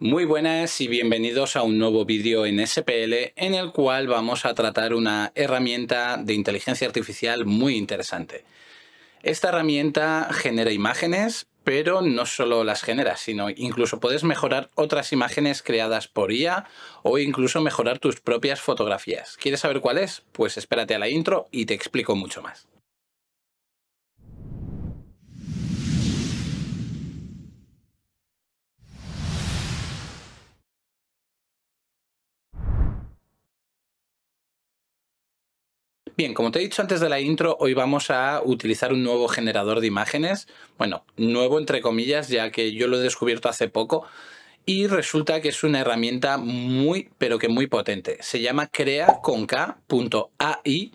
Muy buenas y bienvenidos a un nuevo vídeo en SPL en el cual vamos a tratar una herramienta de inteligencia artificial muy interesante. Esta herramienta genera imágenes, pero no solo las genera, sino incluso puedes mejorar otras imágenes creadas por IA o incluso mejorar tus propias fotografías. ¿Quieres saber cuál es? Pues espérate a la intro y te explico mucho más. Bien, como te he dicho antes de la intro, hoy vamos a utilizar un nuevo generador de imágenes. Bueno, nuevo entre comillas, ya que yo lo he descubierto hace poco. Y resulta que es una herramienta muy, pero que muy potente. Se llama creaconk.ai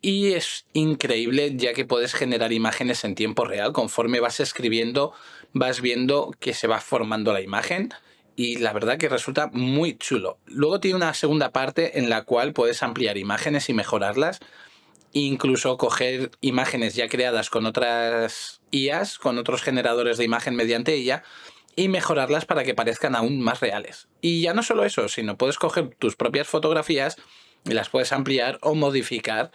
y es increíble ya que puedes generar imágenes en tiempo real. Conforme vas escribiendo, vas viendo que se va formando la imagen y la verdad que resulta muy chulo. Luego tiene una segunda parte en la cual puedes ampliar imágenes y mejorarlas, incluso coger imágenes ya creadas con otras IAs, con otros generadores de imagen mediante ella, y mejorarlas para que parezcan aún más reales. Y ya no solo eso, sino puedes coger tus propias fotografías y las puedes ampliar o modificar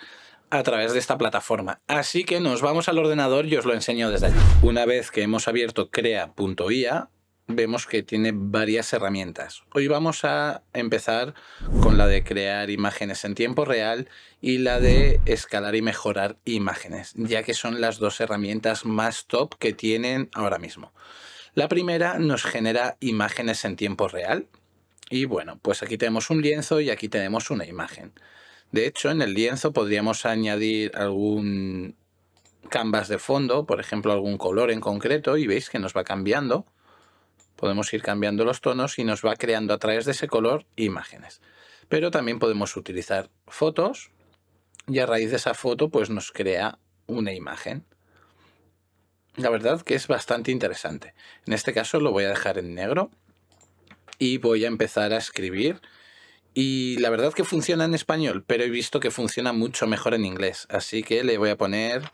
a través de esta plataforma. Así que nos vamos al ordenador y os lo enseño desde allí. Una vez que hemos abierto crea.ia, vemos que tiene varias herramientas. Hoy vamos a empezar con la de crear imágenes en tiempo real y la de escalar y mejorar imágenes, ya que son las dos herramientas más top que tienen ahora mismo. La primera nos genera imágenes en tiempo real y bueno, pues aquí tenemos un lienzo y aquí tenemos una imagen. De hecho, en el lienzo podríamos añadir algún canvas de fondo, por ejemplo algún color en concreto y veis que nos va cambiando Podemos ir cambiando los tonos y nos va creando a través de ese color imágenes. Pero también podemos utilizar fotos y a raíz de esa foto pues nos crea una imagen. La verdad que es bastante interesante. En este caso lo voy a dejar en negro y voy a empezar a escribir. Y la verdad que funciona en español, pero he visto que funciona mucho mejor en inglés. Así que le voy a poner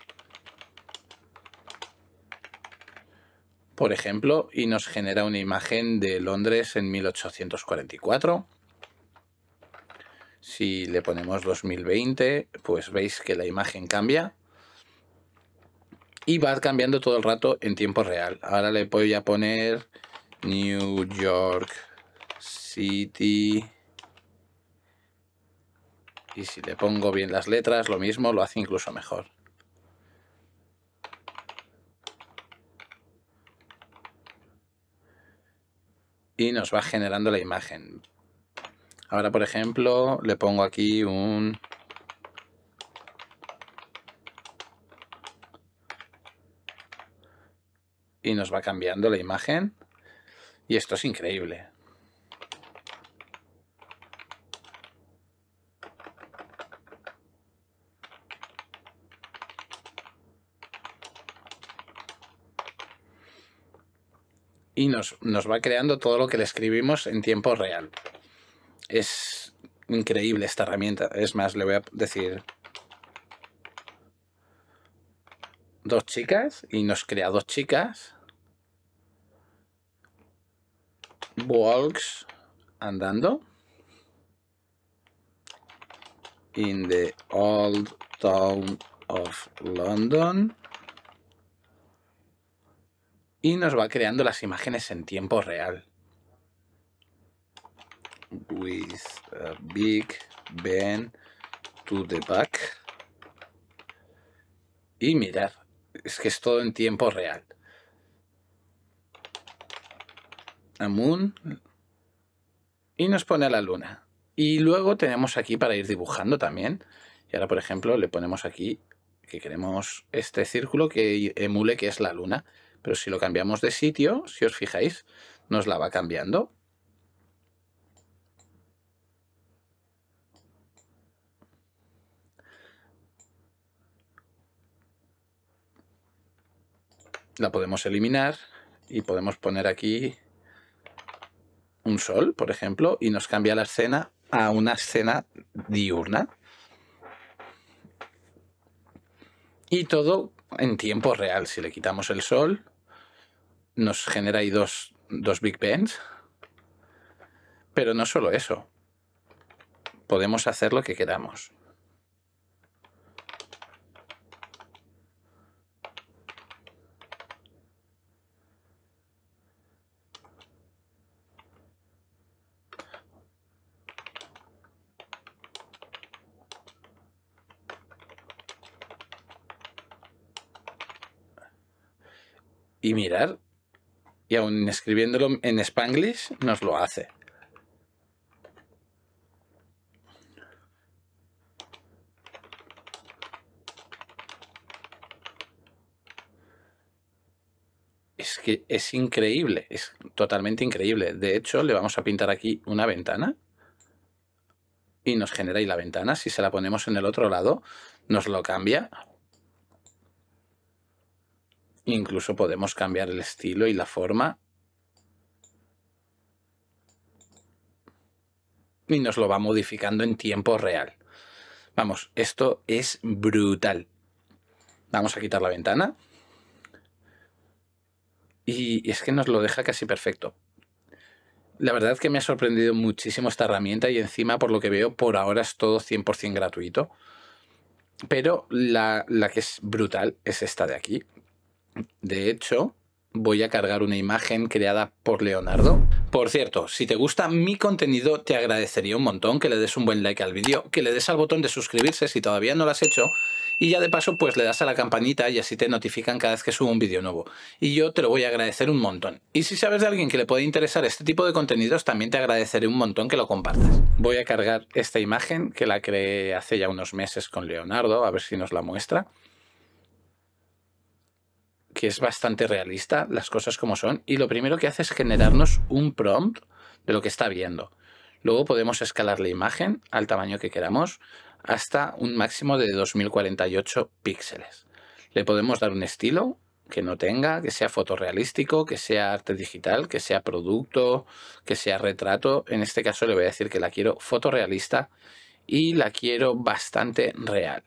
por ejemplo, y nos genera una imagen de Londres en 1844. Si le ponemos 2020, pues veis que la imagen cambia y va cambiando todo el rato en tiempo real. Ahora le voy a poner New York City. Y si le pongo bien las letras, lo mismo, lo hace incluso mejor. y nos va generando la imagen. Ahora, por ejemplo, le pongo aquí un... Y nos va cambiando la imagen. Y esto es increíble. y nos, nos va creando todo lo que le escribimos en tiempo real. Es increíble esta herramienta. Es más, le voy a decir dos chicas y nos crea dos chicas. Walks andando. In the old town of London y nos va creando las imágenes en tiempo real. With Big Ben to the back. Y mirad, es que es todo en tiempo real. A Moon. Y nos pone a la luna. Y luego tenemos aquí para ir dibujando también. Y ahora, por ejemplo, le ponemos aquí que queremos este círculo que emule que es la luna. Pero si lo cambiamos de sitio, si os fijáis, nos la va cambiando. La podemos eliminar y podemos poner aquí un sol, por ejemplo, y nos cambia la escena a una escena diurna. Y todo en tiempo real. Si le quitamos el sol, nos genera ahí dos, dos Big Bangs. Pero no solo eso. Podemos hacer lo que queramos. y mirar. Y aún escribiéndolo en spanglish nos lo hace. es que es increíble, es totalmente increíble. De hecho, le vamos a pintar aquí una ventana y nos genera ahí la ventana. Si se la ponemos en el otro lado, nos lo cambia. Incluso podemos cambiar el estilo y la forma. Y nos lo va modificando en tiempo real. Vamos, esto es brutal. Vamos a quitar la ventana. Y es que nos lo deja casi perfecto. La verdad es que me ha sorprendido muchísimo esta herramienta y encima, por lo que veo, por ahora es todo 100% gratuito. Pero la, la que es brutal es esta de aquí, de hecho, voy a cargar una imagen creada por Leonardo. Por cierto, si te gusta mi contenido, te agradecería un montón que le des un buen like al vídeo, que le des al botón de suscribirse si todavía no lo has hecho, y ya de paso pues le das a la campanita y así te notifican cada vez que subo un vídeo nuevo. Y yo te lo voy a agradecer un montón. Y si sabes de alguien que le puede interesar este tipo de contenidos, también te agradeceré un montón que lo compartas. Voy a cargar esta imagen que la creé hace ya unos meses con Leonardo, a ver si nos la muestra que es bastante realista, las cosas como son, y lo primero que hace es generarnos un prompt de lo que está viendo. Luego podemos escalar la imagen al tamaño que queramos hasta un máximo de 2048 píxeles. Le podemos dar un estilo que no tenga, que sea fotorrealístico, que sea arte digital, que sea producto, que sea retrato. En este caso le voy a decir que la quiero fotorrealista y la quiero bastante real.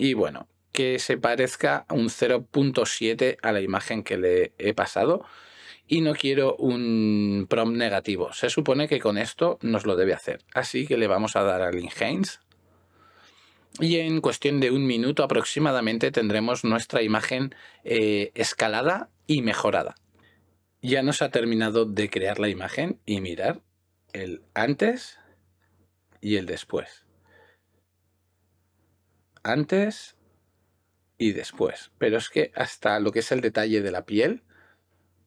Y bueno, que se parezca un 0.7 a la imagen que le he pasado y no quiero un prompt negativo. Se supone que con esto nos lo debe hacer. Así que le vamos a dar al Haines y en cuestión de un minuto aproximadamente tendremos nuestra imagen eh, escalada y mejorada. Ya nos ha terminado de crear la imagen y mirar el antes y el después. Antes y después. Pero es que hasta lo que es el detalle de la piel,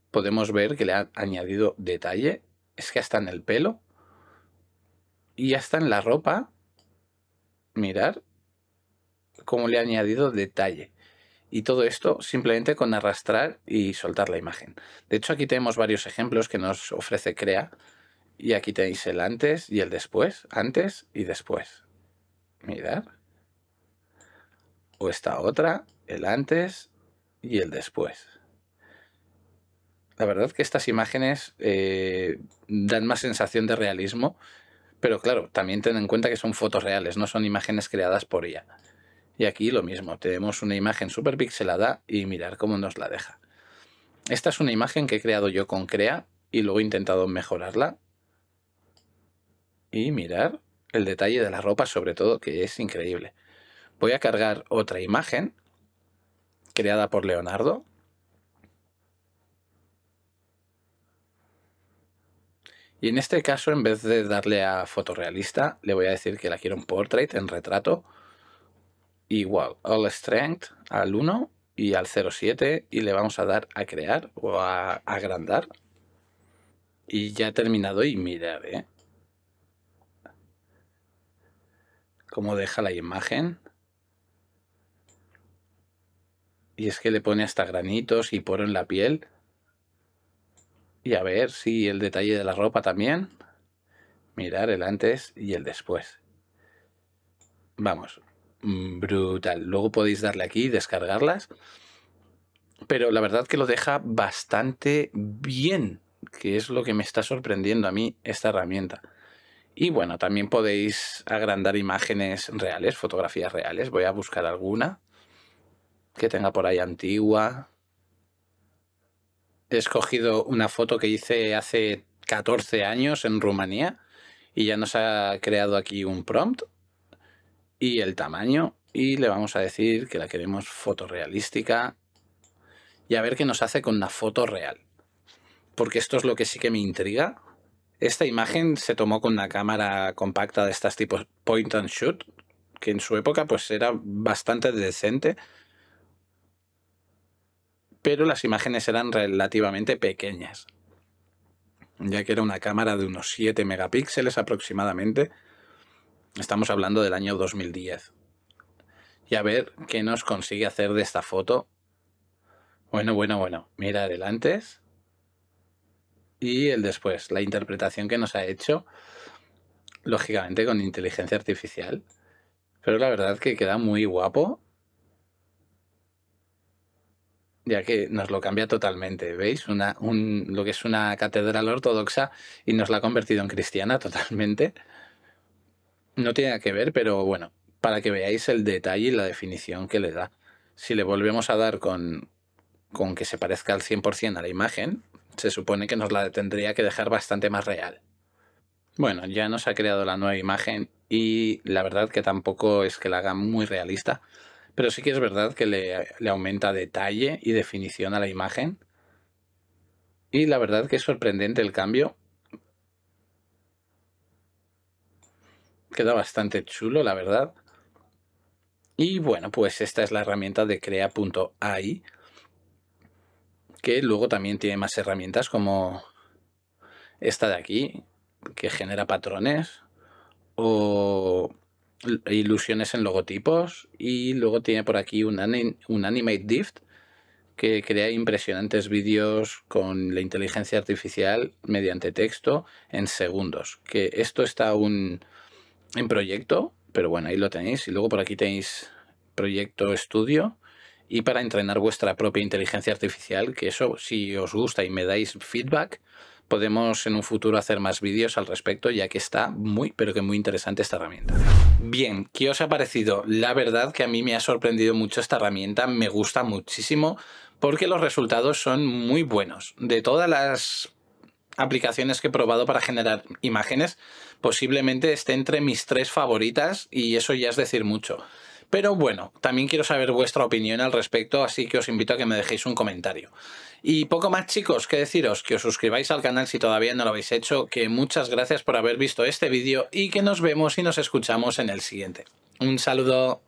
podemos ver que le han añadido detalle. Es que hasta en el pelo y hasta en la ropa, mirar cómo le ha añadido detalle. Y todo esto simplemente con arrastrar y soltar la imagen. De hecho, aquí tenemos varios ejemplos que nos ofrece Crea. Y aquí tenéis el antes y el después, antes y después. Mirad o esta otra, el antes y el después. La verdad que estas imágenes eh, dan más sensación de realismo, pero claro, también ten en cuenta que son fotos reales, no son imágenes creadas por ella. Y aquí lo mismo, tenemos una imagen súper pixelada y mirar cómo nos la deja. Esta es una imagen que he creado yo con Crea y luego he intentado mejorarla. Y mirar el detalle de la ropa sobre todo, que es increíble. Voy a cargar otra imagen creada por Leonardo. Y en este caso, en vez de darle a fotorrealista, le voy a decir que la quiero en portrait, en retrato. Igual, all strength al 1 y al 0.7 y le vamos a dar a crear o a agrandar. Y ya he terminado y mirad, ¿eh? Cómo deja la imagen. Y es que le pone hasta granitos y poro en la piel. Y a ver si el detalle de la ropa también. Mirar el antes y el después. Vamos, mm, brutal. Luego podéis darle aquí y descargarlas. Pero la verdad que lo deja bastante bien, que es lo que me está sorprendiendo a mí esta herramienta. Y bueno, también podéis agrandar imágenes reales, fotografías reales. Voy a buscar alguna que tenga por ahí antigua. He escogido una foto que hice hace 14 años en Rumanía y ya nos ha creado aquí un prompt y el tamaño y le vamos a decir que la queremos fotorrealística y a ver qué nos hace con la foto real. Porque esto es lo que sí que me intriga. Esta imagen se tomó con una cámara compacta de estas tipos point and shoot, que en su época pues era bastante decente pero las imágenes eran relativamente pequeñas, ya que era una cámara de unos 7 megapíxeles aproximadamente. Estamos hablando del año 2010. Y a ver qué nos consigue hacer de esta foto. Bueno, bueno, bueno. Mira el antes y el después. La interpretación que nos ha hecho, lógicamente con inteligencia artificial. Pero la verdad que queda muy guapo ya que nos lo cambia totalmente, ¿veis? Una, lo que es una catedral ortodoxa y nos la ha convertido en cristiana totalmente. No tiene nada que ver, pero bueno, para que veáis el detalle y la definición que le da. Si le volvemos a dar con, con que se parezca al 100% a la imagen, se supone que nos la tendría que dejar bastante más real. Bueno, ya nos ha creado la nueva imagen y la verdad que tampoco es que la haga muy realista pero sí que es verdad que le, aumenta detalle y definición a la imagen. Y la verdad que es sorprendente el cambio. Queda bastante chulo, la verdad. Y bueno, pues esta es la herramienta de crea.ai, que luego también tiene más herramientas como esta de aquí, que genera patrones, o ilusiones en logotipos y luego tiene por aquí un, anime un Animate Dift. que crea impresionantes vídeos con la inteligencia artificial mediante texto en segundos. Que esto está aún en proyecto, pero bueno, ahí lo tenéis. Y luego por aquí tenéis proyecto estudio y para entrenar vuestra propia inteligencia artificial, que eso si os gusta y me dais feedback, podemos en un futuro hacer más vídeos al respecto, ya que está muy, pero que muy interesante esta herramienta. Bien, ¿qué os ha parecido? La verdad que a mí me ha sorprendido mucho esta herramienta, me gusta muchísimo, porque los resultados son muy buenos. De todas las aplicaciones que he probado para generar imágenes, posiblemente esté entre mis tres favoritas y eso ya es decir mucho. Pero bueno, también quiero saber vuestra opinión al respecto, así que os invito a que me dejéis un comentario. Y poco más chicos, que deciros que os suscribáis al canal si todavía no lo habéis hecho, que muchas gracias por haber visto este vídeo y que nos vemos y nos escuchamos en el siguiente. Un saludo.